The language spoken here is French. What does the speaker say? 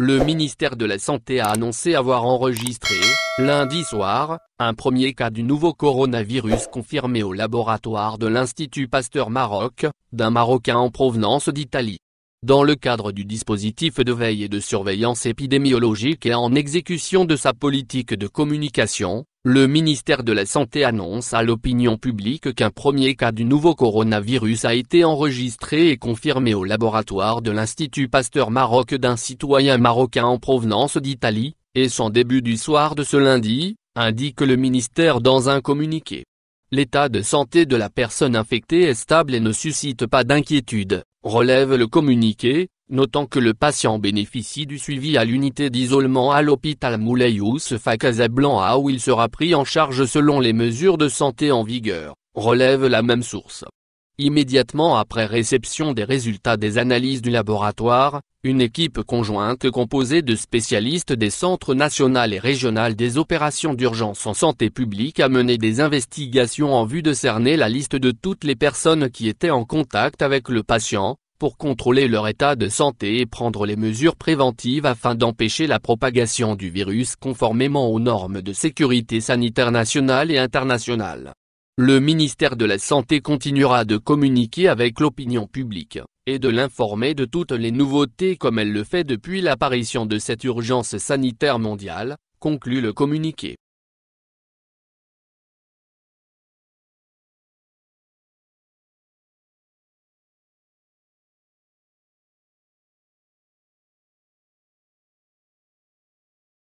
Le ministère de la Santé a annoncé avoir enregistré, lundi soir, un premier cas du nouveau coronavirus confirmé au laboratoire de l'Institut Pasteur Maroc, d'un Marocain en provenance d'Italie dans le cadre du dispositif de veille et de surveillance épidémiologique et en exécution de sa politique de communication, le ministère de la Santé annonce à l'opinion publique qu'un premier cas du nouveau coronavirus a été enregistré et confirmé au laboratoire de l'Institut Pasteur Maroc d'un citoyen marocain en provenance d'Italie, et son début du soir de ce lundi, indique le ministère dans un communiqué. L'état de santé de la personne infectée est stable et ne suscite pas d'inquiétude, relève le communiqué, notant que le patient bénéficie du suivi à l'unité d'isolement à l'hôpital Moulay-Youssef à où il sera pris en charge selon les mesures de santé en vigueur, relève la même source. Immédiatement après réception des résultats des analyses du laboratoire, une équipe conjointe composée de spécialistes des centres national et régional des opérations d'urgence en santé publique a mené des investigations en vue de cerner la liste de toutes les personnes qui étaient en contact avec le patient, pour contrôler leur état de santé et prendre les mesures préventives afin d'empêcher la propagation du virus conformément aux normes de sécurité sanitaire nationale et internationale. Le ministère de la Santé continuera de communiquer avec l'opinion publique, et de l'informer de toutes les nouveautés comme elle le fait depuis l'apparition de cette urgence sanitaire mondiale, conclut le communiqué.